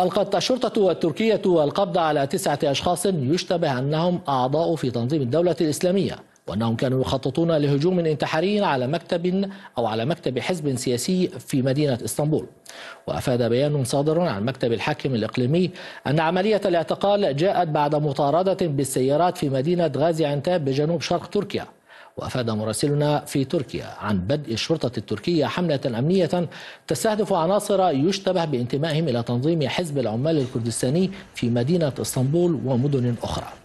ألقت الشرطة التركية القبض على تسعة أشخاص يشتبه أنهم أعضاء في تنظيم الدولة الإسلامية وأنهم كانوا يخططون لهجوم انتحاري على مكتب أو على مكتب حزب سياسي في مدينة إسطنبول وأفاد بيان صادر عن مكتب الحاكم الإقليمي أن عملية الاعتقال جاءت بعد مطاردة بالسيارات في مدينة غازي عنتاب بجنوب شرق تركيا وأفاد مراسلنا في تركيا عن بدء الشرطة التركية حملة أمنية تستهدف عناصر يشتبه بانتمائهم إلى تنظيم حزب العمال الكردستاني في مدينة اسطنبول ومدن أخرى